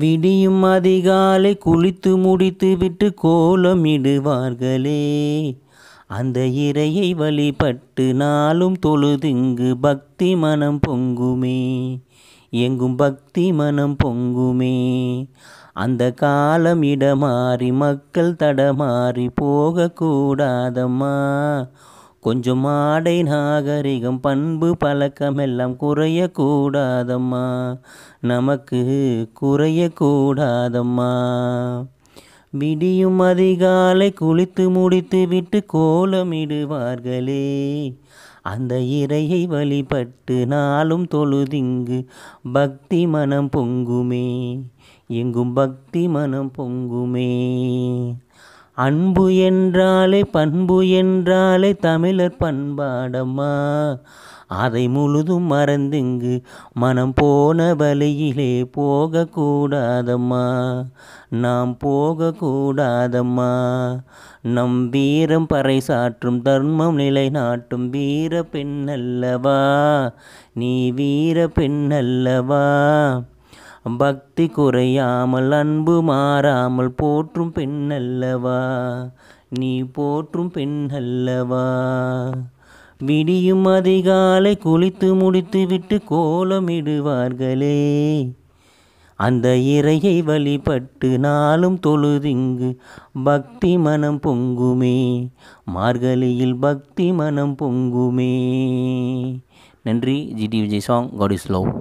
விடியும் அதிகாலை குளித்து முடித்து விட்டு கோலம் இடுவார்களே அந்த இறையை வழிபட்டு நாளும் தொழுதிங்கு பக்தி மனம் பொங்குமே எங்கும் பக்தி மனம் பொங்குமே அந்த காலம் இடமாறி மக்கள் தடமாறி போகக்கூடாதம்மா கொஞ்சம் ஆடை நாகரிகம் பண்பு பழக்கமெல்லாம் குறையக்கூடாதம்மா நமக்கு குறையக்கூடாதம்மா விடியும் அதிகாலை குளித்து முடித்து விட்டு கோலமிடுவார்களே அந்த இறையை வழிபட்டு நாளும் தொழுதிங்கு பக்தி மனம் பொங்குமே எங்கும் பக்தி மனம் பொங்குமே அன்பு என்றாலே பண்பு என்றாலே தமிழர் பண்பாடம்மா அதை முழுதும் மறந்துங்கு மனம் போன வழியிலே போகக்கூடாதம்மா நாம் போகக்கூடாதம்மா நம் வீரம் பறைசாற்றும் தர்மம் நிலைநாட்டும் வீர பெண்ணல்லவா நீ வீர பெண்ணல்லவா பக்தி குறையாமல் அன்பு மாறாமல் போற்றும் பெண்ணல்லவா நீ போற்றும் பெண்ணல்லவா விடியும் அதிகாலை குளித்து முடித்து விட்டு கோலமிடுவார்களே அந்த இறையை வழிபட்டு நாளும் தொழுதிங்கு பக்தி மனம் பொங்குமே மார்கழியில் பக்தி மனம் பொங்குமே நன்றி GD Vijay song God is love